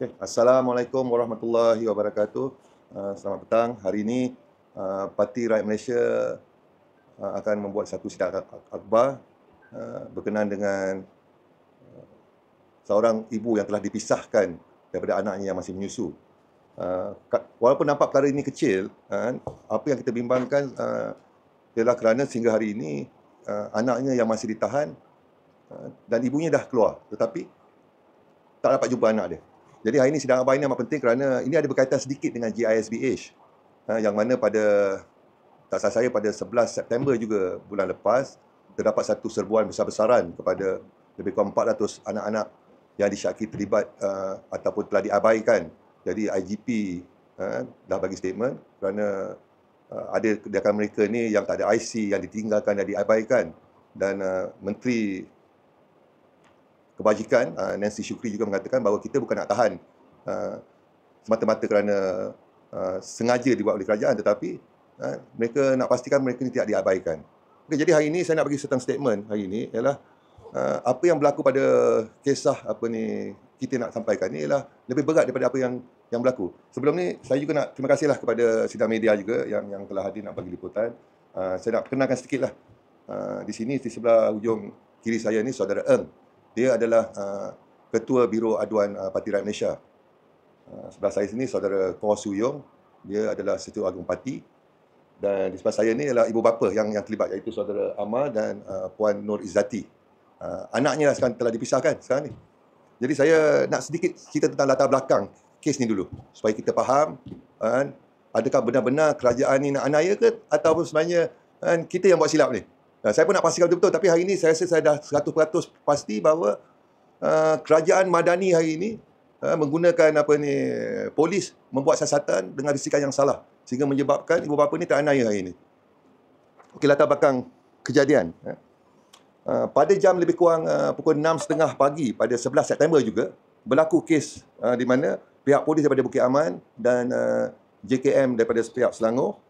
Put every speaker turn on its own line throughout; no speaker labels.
Okay. Assalamualaikum warahmatullahi wabarakatuh. Uh, selamat petang. Hari ini uh, Parti Rakyat Malaysia uh, akan membuat satu sidang akbar uh, berkenaan dengan uh, seorang ibu yang telah dipisahkan daripada anaknya yang masih menyusu. Uh, walaupun nampak perkara ini kecil, uh, apa yang kita bimbangkan uh, ialah kerana sehingga hari ini uh, anaknya yang masih ditahan uh, dan ibunya dah keluar tetapi tak dapat jumpa anak dia. Jadi hari ini sidang abang ini amat penting kerana ini ada berkaitan sedikit dengan GISBH. Ha, yang mana pada tak salah saya pada 11 September juga bulan lepas terdapat satu serbuan besar-besaran kepada lebih kurang 400 anak-anak yang disyaki terlibat uh, ataupun telah diabaikan. Jadi IGP uh, ha, dah bagi statement kerana uh, ada kedekatan mereka ni yang tak ada IC yang ditinggalkan dan diabaikan dan uh, menteri kebajikan uh, Nancy Shukri juga mengatakan bahawa kita bukan nak tahan uh, semata-mata kerana uh, sengaja dibuat oleh kerajaan tetapi uh, mereka nak pastikan mereka ini tidak diabaikan. Okay, jadi hari ini saya nak bagi certain statement hari ini ialah uh, apa yang berlaku pada kisah apa ni kita nak sampaikan ini ialah lebih berat daripada apa yang yang berlaku. Sebelum ni saya juga nak terima kasihlah kepada sidang media juga yang yang telah hadir nak bagi liputan. Uh, saya nak kenalkan sedikitlah uh, di sini di sebelah ujung kiri saya ni saudara Eng dia adalah uh, ketua biro aduan uh, parti rakyat Malaysia. Uh, sebelah saya sini saudara Kor Su Yong, dia adalah setua agung parti dan di sebelah saya ni adalah ibu bapa yang yang terlibat iaitu saudara Amal dan uh, puan Nur Izzati. Uh, anaknya lah sekarang telah dipisahkan sekarang ni. Jadi saya nak sedikit cerita tentang latar belakang kes ni dulu supaya kita faham kan, adakah benar-benar kerajaan ni nak anaya ke ataupun sebenarnya kan, kita yang buat silap ni. Nah, saya pun nak pastikan betul-betul tapi hari ini saya rasa saya dah 100% pasti bahawa uh, kerajaan madani hari ini uh, eh, menggunakan apa ni polis membuat siasatan dengan risikan yang salah sehingga menyebabkan ibu bapa ni teraniaya hari ini. Okey latar belakang kejadian. Uh, pada jam lebih kurang uh, pukul 6.30 pagi pada 11 September juga berlaku kes uh, di mana pihak polis daripada Bukit Aman dan uh, JKM daripada pihak Selangor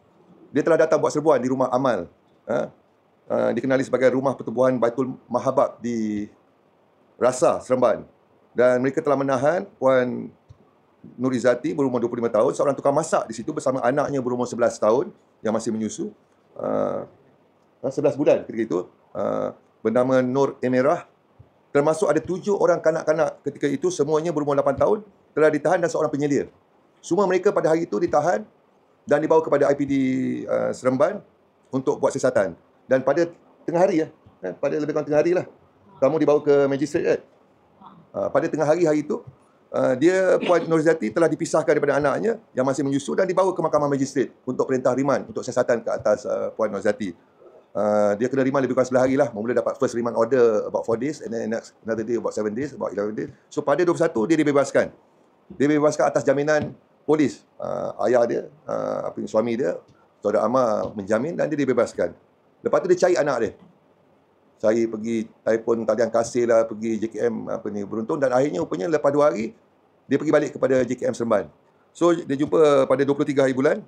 dia telah datang buat serbuan di rumah Amal. Uh, Ah, dikenali sebagai rumah pertubuhan Baitul Mahabab di Rasa, Seremban. Dan mereka telah menahan Puan Nurizati berumur 25 tahun, seorang tukang masak di situ bersama anaknya berumur 11 tahun yang masih menyusu. Uh, ah, 11 ah, bulan ketika itu. Uh, bernama Nur Emirah. Termasuk ada tujuh orang kanak-kanak ketika itu, semuanya berumur 8 tahun, telah ditahan dan seorang penyelia. Semua mereka pada hari itu ditahan dan dibawa kepada IPD uh, Seremban untuk buat siasatan. Dan pada tengah hari ya, kan? pada lebih kurang tengah hari lah, kamu dibawa ke magistrate kan? Uh, pada tengah hari hari itu, uh, ah, dia Puan Nurizati telah dipisahkan daripada anaknya yang masih menyusu dan dibawa ke mahkamah magistrat untuk perintah riman untuk siasatan ke atas uh, Puan Nurizati. Uh, dia kena riman lebih kurang 11 hari lah. Mula dapat first riman order about 4 days and then next another day about 7 days, about 11 days. So pada 21 dia dibebaskan. Dia dibebaskan atas jaminan polis. Uh, ayah dia, uh, suami dia, Saudara Amar menjamin dan dia dibebaskan. Lepas tu dia cari anak dia. Cari pergi telefon talian kasih lah, pergi JKM apa ni, beruntung Dan akhirnya rupanya lepas dua hari, dia pergi balik kepada JKM Seremban. So, dia jumpa pada 23 hari bulan.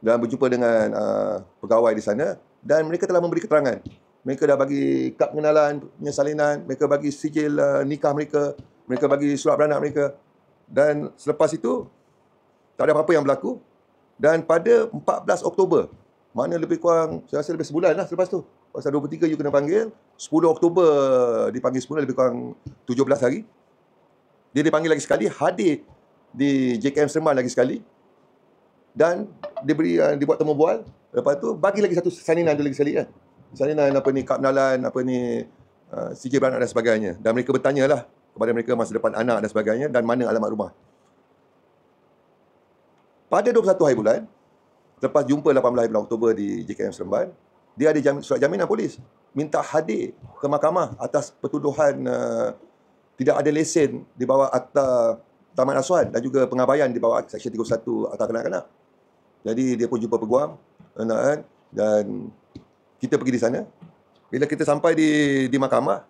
Dan berjumpa dengan uh, pegawai di sana. Dan mereka telah memberi keterangan. Mereka dah bagi kad pengenalan, punya Mereka bagi sijil uh, nikah mereka. Mereka bagi surat beranak mereka. Dan selepas itu, tak ada apa-apa yang berlaku. Dan pada 14 Oktober 2019, mana lebih kurang, saya rasa lebih sebulan lah selepas tu. Pasal 23 you kena panggil. 10 Oktober dipanggil semula lebih kurang 17 hari. Dia dipanggil lagi sekali. Hadir di JKM Serman lagi sekali. Dan dia beri, uh, eh, dibuat temu bual. Lepas tu bagi lagi satu saninan tu lagi sekali kan. Saninan apa ni, Kak Nalan, apa ni, uh, CJ Beranak dan sebagainya. Dan mereka bertanya lah kepada mereka masa depan anak dan sebagainya. Dan mana alamat rumah. Pada 21 hari bulan, Lepas jumpa 18 Oktober di JKM Seremban, dia ada jamin, surat jaminan polis. Minta hadir ke mahkamah atas pertuduhan uh, tidak ada lesen di bawah akta taman asuhan dan juga pengabaian di bawah seksyen 31 akta kanak-kanak. Jadi dia pun jumpa peguam dan kita pergi di sana. Bila kita sampai di, di mahkamah,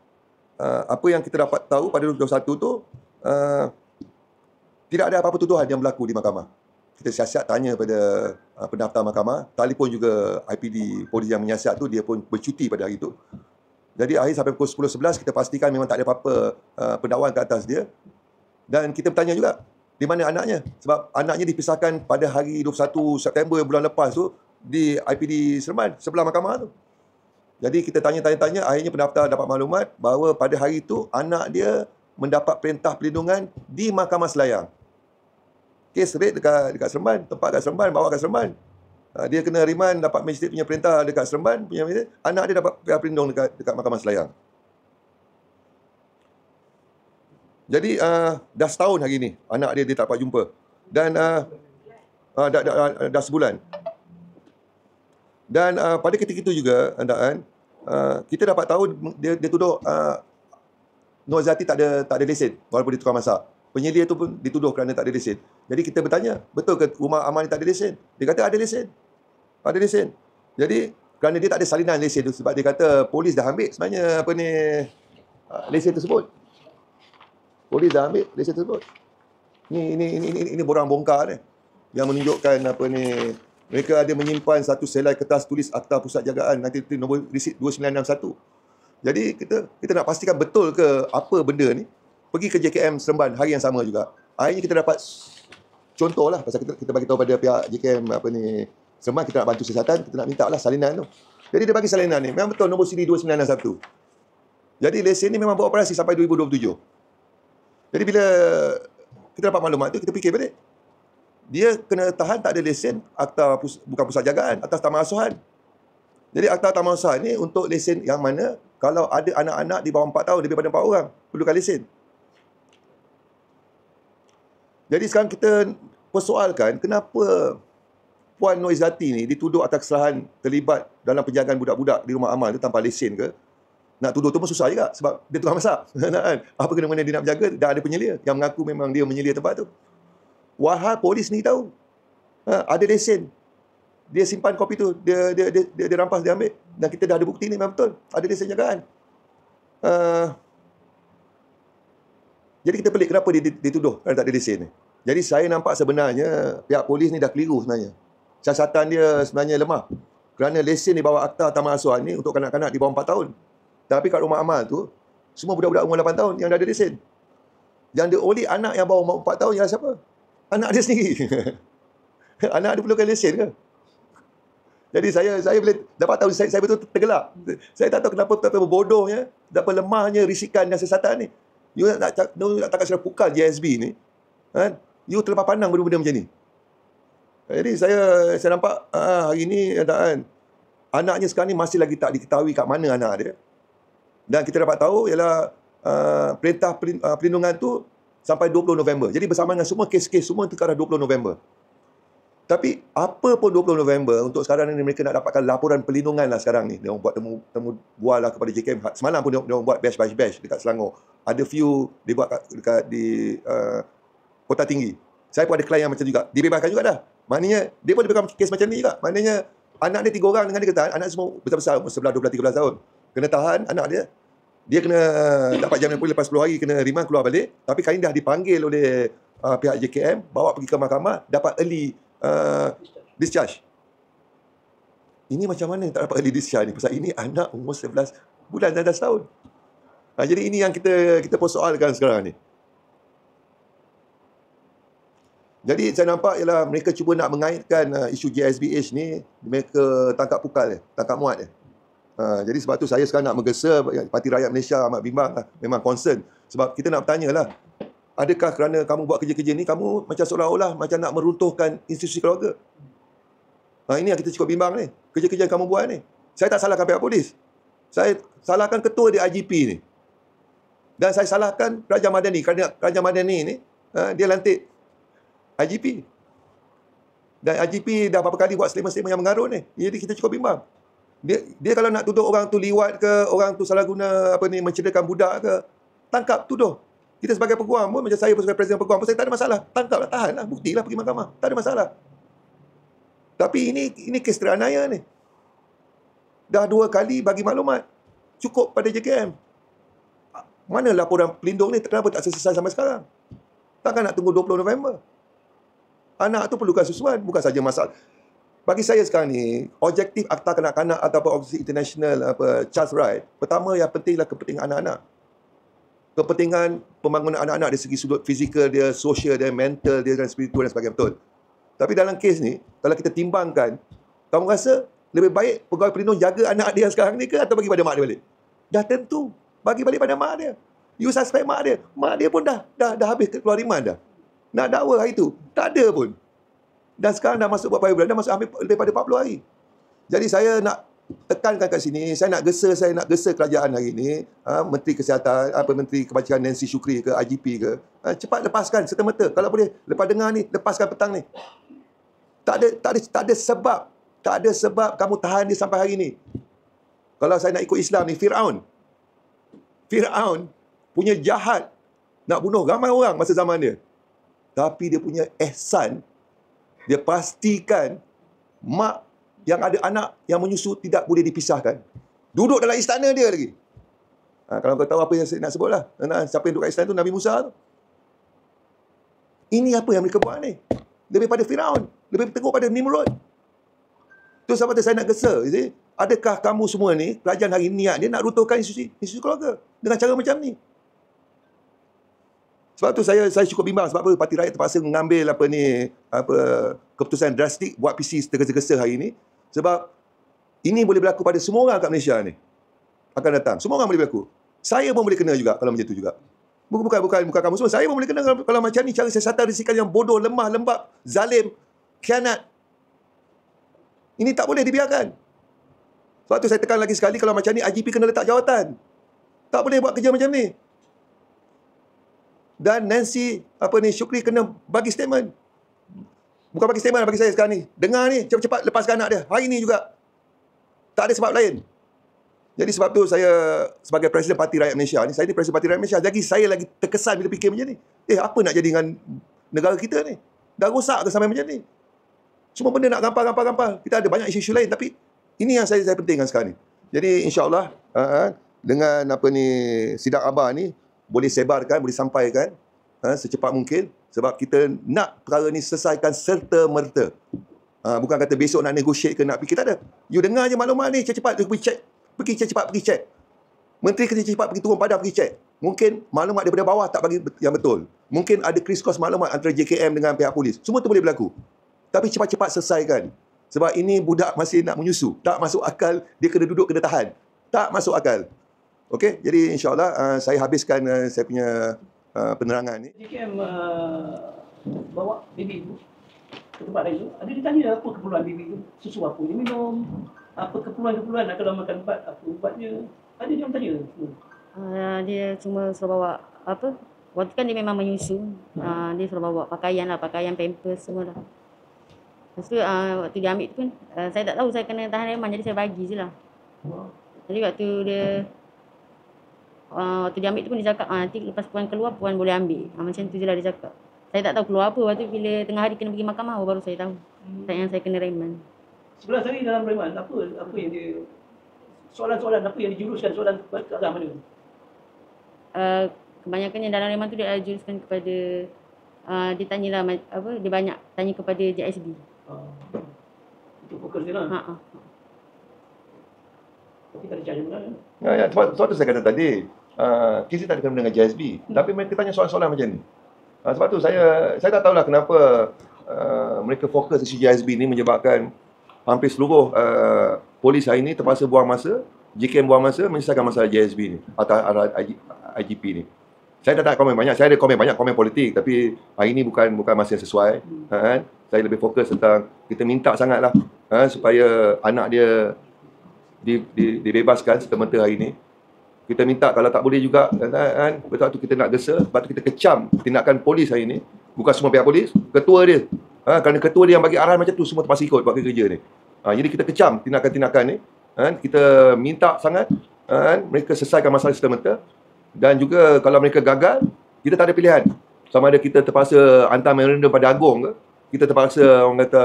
uh, apa yang kita dapat tahu pada 21 tu, uh, tidak ada apa-apa tuduhan yang berlaku di mahkamah. Kita siasat tanya pada Uh, pendaftar mahkamah, telefon juga IPD polis yang menyiasat tu dia pun bercuti pada hari itu. Jadi akhir sampai pukul 10.11 kita pastikan memang tak ada apa-apa uh, pendakwaan ke atas dia. Dan kita bertanya juga di mana anaknya? Sebab anaknya dipisahkan pada hari 21 September bulan lepas tu di IPD Seremban sebelah mahkamah tu. Jadi kita tanya-tanya-tanya akhirnya pendaftar dapat maklumat bahawa pada hari itu anak dia mendapat perintah perlindungan di Mahkamah Selayang kes rate dekat dekat Seremban, tempat dekat Seremban, bawa kat Seremban. Ha, dia kena riman dapat majistik punya perintah dekat Seremban punya majistik. anak dia dapat pihak perlindung dekat dekat Mahkamah Selayang. Jadi uh, dah setahun hari ni anak dia dia tak dapat jumpa. Dan uh, uh, dah, dah, dah, dah sebulan. Dan uh, pada ketika itu juga andaan uh, kita dapat tahu dia dia tuduh uh, Nur Zati tak ada tak ada lesen walaupun dia tukar masak penyedia tu pun dituduh kerana tak ada lesen. Jadi kita bertanya, betul ke rumah aman ni tak ada lesen? Dia kata ada lesen. Ada lesen. Jadi kerana dia tak ada salinan lesen tu sebab dia kata polis dah ambil sebenarnya apa ni ah, lesen tersebut. Polis dah ambil lesen tersebut. Ni ini ini ini, ini, ini borang bongkar ni. Yang menunjukkan apa ni mereka ada menyimpan satu selai kertas tulis akta pusat jagaan nanti nombor resit 2961. Jadi kita kita nak pastikan betul ke apa benda ni pergi ke JKM Seremban hari yang sama juga. Akhirnya kita dapat contohlah pasal kita kita bagi tahu pada pihak JKM apa ni Seremban kita nak bantu siasatan, kita nak minta lah salinan tu. Jadi dia bagi salinan ni, memang betul nombor siri 2961. Jadi lesen ni memang beroperasi sampai 2027. Jadi bila kita dapat maklumat tu, kita fikir balik. Dia kena tahan tak ada lesen akta pus, bukan pusat jagaan, atas taman asuhan. Jadi akta taman asuhan ni untuk lesen yang mana kalau ada anak-anak di bawah 4 tahun, lebih daripada 4 orang, perlukan lesen. Jadi sekarang kita persoalkan kenapa Puan Nur Izzati ni dituduh atas kesalahan terlibat dalam penjagaan budak-budak di rumah amal tu tanpa lesen ke? Nak tuduh tu pun susah juga sebab dia tukang masak. Kan? Apa kena mengenai dia nak menjaga dan ada penyelia yang mengaku memang dia menyelia tempat tu. Wahal polis ni tahu. Ha, ada lesen. Dia simpan kopi tu. Dia, dia, dia, dia, dia rampas, dia ambil. Dan kita dah ada bukti ni memang betul. Ada lesen jagaan. Uh, jadi kita pelik kenapa dia dituduh kalau tak ada lesen ni. Jadi saya nampak sebenarnya pihak polis ni dah keliru sebenarnya. Siasatan dia sebenarnya lemah. Kerana lesen di bawah akta Taman Asuhan ni untuk kanak-kanak di bawah 4 tahun. Tapi kat rumah amal tu, semua budak-budak umur 8 tahun yang dah ada lesen. Yang dia oleh anak yang bawah 4 tahun ialah siapa? Anak dia sendiri. anak dia perlukan lesen ke? Jadi saya saya boleh dapat tahu saya, saya betul tergelak. Saya tak tahu kenapa betapa bodohnya, dapat lemahnya risikan dan sesatan ni. You nak, tak nak takat syarat pukal JSB ni. Ha? You terlepas pandang benda-benda macam ni. Jadi saya saya nampak ha, hari ni ada ya kan. Anaknya sekarang ni masih lagi tak diketahui kat mana anak dia. Dan kita dapat tahu ialah uh, perintah perlindungan tu sampai 20 November. Jadi bersama dengan semua kes-kes semua tu ke arah 20 November. Tapi apa pun 20 November untuk sekarang ni mereka nak dapatkan laporan perlindungan lah sekarang ni. Dia buat temu temu bual lah kepada JKM. Ha, semalam pun dia buat bash bash bash dekat Selangor. Ada few dia buat kat, dekat di uh, Kota Tinggi. Saya pun ada klien yang macam juga. Dibebaskan juga dah. Maknanya dia pun dibebaskan kes macam ni juga. Maknanya anak dia tiga orang dengan dia kata anak semua besar-besar umur 11, 12, 13 tahun. Kena tahan anak dia. Dia kena dapat jaminan pulih lepas 10 hari kena riman keluar balik. Tapi kali ni dah dipanggil oleh uh, pihak JKM bawa pergi ke mahkamah dapat early Uh, discharge. Ini macam mana tak dapat early discharge ni? Pasal ini anak umur 11 bulan dan 11 tahun. Ha, jadi ini yang kita kita persoalkan sekarang ni. Jadi saya nampak ialah mereka cuba nak mengaitkan uh, isu GSBH ni, mereka tangkap pukal je, tangkap muat je. Uh, ha, jadi sebab tu saya sekarang nak mengesa, Parti Rakyat Malaysia amat bimbang lah, memang concern. Sebab kita nak bertanya lah, Adakah kerana kamu buat kerja-kerja ni, kamu macam seolah-olah macam nak meruntuhkan institusi keluarga? Ha, ini yang kita cukup bimbang ni. Kerja-kerja kamu buat ni. Saya tak salahkan pihak polis. Saya salahkan ketua di IGP ni. Dan saya salahkan kerajaan Madani. Kerana Raja Madani ni, ha, dia lantik IGP. Dan IGP dah beberapa kali buat statement-statement yang mengarut ni. Jadi kita cukup bimbang. Dia, dia kalau nak tuduh orang tu liwat ke, orang tu salah guna apa ni, mencederakan budak ke, tangkap tuduh. Kita sebagai peguam pun, macam saya pun sebagai presiden peguam pun, saya tak ada masalah. Tangkap lah, tahan bukti lah pergi mahkamah. Tak ada masalah. Tapi ini ini kes teranaya ni. Dah dua kali bagi maklumat. Cukup pada JKM. Mana laporan pelindung ni, kenapa tak selesai sampai sekarang? Takkan nak tunggu 20 November? Anak tu perlukan susuan, bukan saja masalah. Bagi saya sekarang ni, objektif Akta Kanak-Kanak ataupun objektif International apa, Charles Wright, pertama yang penting ialah kepentingan anak-anak kepentingan pembangunan anak-anak dari segi sudut fizikal dia, sosial dia, mental dia dan spiritual dan sebagainya betul. Tapi dalam kes ni, kalau kita timbangkan, kamu rasa lebih baik pegawai pelindung jaga anak dia sekarang ni ke atau bagi pada mak dia balik? Dah tentu. Bagi balik pada mak dia. You suspect mak dia. Mak dia pun dah dah, dah habis keluar riman dah. Nak dakwa hari tu. Tak ada pun. Dan sekarang dah masuk berapa hari bulan? Dah masuk ambil daripada pada 40 hari. Jadi saya nak tekankan kat sini saya nak gesa saya nak gesa kerajaan hari ini ha, menteri kesihatan apa menteri kebajikan Nancy Shukri ke IGP ke ha, cepat lepaskan serta-merta kalau boleh lepas dengar ni lepaskan petang ni tak ada tak ada tak ada sebab tak ada sebab kamu tahan dia sampai hari ini kalau saya nak ikut Islam ni Firaun Firaun punya jahat nak bunuh ramai orang masa zaman dia tapi dia punya ihsan dia pastikan mak yang ada anak yang menyusu tidak boleh dipisahkan. Duduk dalam istana dia lagi. Ha, kalau kau tahu apa yang saya nak sebut lah. Siapa yang duduk kat istana tu? Nabi Musa tu. Ini apa yang mereka buat ni? Lebih pada Firaun. Lebih teruk pada Nimrod. Tu sebab saya nak gesa. Adakah kamu semua ni, pelajaran hari ini, niat dia nak rutuhkan institusi, institusi keluarga dengan cara macam ni? Sebab tu saya saya cukup bimbang sebab apa parti rakyat terpaksa mengambil apa ni apa keputusan drastik buat PC tergesa-gesa hari ini sebab ini boleh berlaku pada semua orang kat Malaysia ni. Akan datang. Semua orang boleh berlaku. Saya pun boleh kena juga kalau macam tu juga. Bukan, bukan, bukan, bukan kamu semua. Saya pun boleh kena kalau, kalau macam ni cara siasatan risikan yang bodoh, lemah, lembab, zalim, kianat. Ini tak boleh dibiarkan. Sebab tu saya tekan lagi sekali kalau macam ni IGP kena letak jawatan. Tak boleh buat kerja macam ni. Dan Nancy apa ni Syukri kena bagi statement. Bukan bagi statement bagi saya sekarang ni. Dengar ni, cepat-cepat lepaskan anak dia. Hari ni juga. Tak ada sebab lain. Jadi sebab tu saya sebagai Presiden Parti Rakyat Malaysia ni, saya ni Presiden Parti Rakyat Malaysia. Jadi saya lagi terkesan bila fikir macam ni. Eh, apa nak jadi dengan negara kita ni? Dah rosak ke sampai macam ni? Semua benda nak gampang-gampang-gampang. Kita ada banyak isu-isu lain tapi ini yang saya saya pentingkan sekarang ni. Jadi insyaallah ah, ah, dengan apa ni sidang abah ni boleh sebarkan, boleh sampaikan ha, secepat mungkin sebab kita nak perkara ni selesaikan serta merta. Ha, bukan kata besok nak negotiate ke nak fikir tak ada. You dengar je maklumat ni cepat-cepat pergi check. Pergi cepat-cepat pergi check. Menteri kena cepat pergi turun pada pergi check. Mungkin maklumat daripada bawah tak bagi yang betul. Mungkin ada kris cross maklumat antara JKM dengan pihak polis. Semua tu boleh berlaku. Tapi cepat-cepat selesaikan. Sebab ini budak masih nak menyusu. Tak masuk akal dia kena duduk kena tahan. Tak masuk akal. Okey, jadi insyaAllah uh, saya habiskan uh, saya punya uh, penerangan ni. JKM uh, bawa baby ibu ke tempat raya. Ada ditanya apa keperluan bibi ibu? Susu apa dia minum? Apa keperluan-keperluan nak kalau makan ubat? Apa ubatnya? Ada dia tanya. Uh, dia cuma suruh bawa apa? Waktu kan dia memang menyusu. Uh, dia suruh bawa pakaian lah, pakaian pampers semua lah. Lepas tu uh, waktu dia ambil tu pun, uh, saya tak tahu saya kena tahan reman jadi saya bagi je lah. Jadi waktu dia uh, waktu dia ambil tu pun dia cakap ah, nanti lepas puan keluar puan boleh ambil. Ah, macam tu je lah dia cakap. Saya tak tahu keluar apa. Waktu tu bila tengah hari kena pergi mahkamah baru saya tahu. Hmm. yang saya kena reman. Sebelas hari dalam reman, apa apa yang dia... Soalan-soalan apa yang dijuruskan? Soalan ke arah mana? Uh, ah, kebanyakan yang dalam reman tu dia juruskan kepada... Uh, dia lah, apa, dia banyak tanya kepada JSB. Uh, itu fokus dia lah. Ha-ha. Tapi tak ada cara mana. Ya? ya, ya, sebab, sebab saya kata tadi, Ah, KZ tak ada dengan JSB. Hmm. Tapi mereka tanya soalan-soalan macam ni. Uh, sebab tu saya saya tak tahulah kenapa uh, mereka fokus isu JSB ni menyebabkan hampir seluruh uh, polis hari ni terpaksa buang masa, JKM buang masa menyelesaikan masalah JSB ni atau, atau IGP ni. Saya tak ada komen banyak, saya ada komen banyak, komen politik tapi hari ni bukan bukan masa yang sesuai. Hmm. Uh, saya lebih fokus tentang kita minta sangatlah uh, supaya anak dia di, di, dibebaskan setempat hari ini kita minta kalau tak boleh juga kan, kan betul tu kita nak gesa sebab tu kita kecam tindakan polis hari ni bukan semua pihak polis ketua dia ha, kerana ketua dia yang bagi arahan macam tu semua terpaksa ikut buat kerja ni ha, jadi kita kecam tindakan-tindakan ni kan, kita minta sangat kan, mereka selesaikan masalah semata dan juga kalau mereka gagal kita tak ada pilihan sama ada kita terpaksa hantar memorandum pada agung ke kita terpaksa orang kata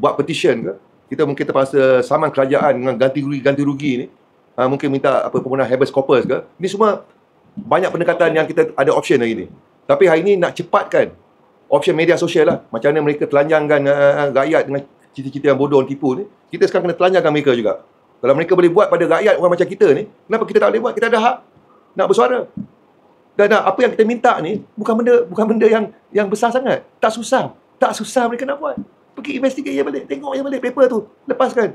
buat petition ke kita mungkin terpaksa saman kerajaan dengan ganti rugi-ganti rugi ni uh, mungkin minta apa penggunaan habeas corpus ke ini semua banyak pendekatan yang kita ada option hari ni tapi hari ni nak cepatkan option media sosial lah macam mana mereka telanjangkan uh, rakyat dengan cerita-cerita yang bodoh dan tipu ni kita sekarang kena telanjangkan mereka juga kalau mereka boleh buat pada rakyat orang macam kita ni kenapa kita tak boleh buat kita ada hak nak bersuara dan nah, apa yang kita minta ni bukan benda bukan benda yang yang besar sangat tak susah tak susah mereka nak buat pergi investigasi, je balik tengok je balik paper tu lepaskan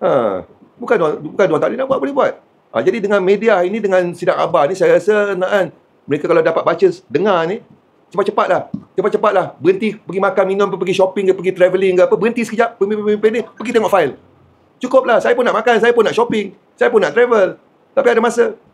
ha bukan bukan tuan tak boleh nak buat boleh buat ha, jadi dengan media ini dengan sidang abah ni saya rasa naan mereka kalau dapat baca dengar ni cepat-cepatlah cepat-cepatlah berhenti pergi makan minum pergi shopping ke pergi travelling ke apa berhenti sekejap pemimpin-pemimpin ni pergi tengok file cukuplah saya pun nak makan saya pun nak shopping saya pun nak travel tapi ada masa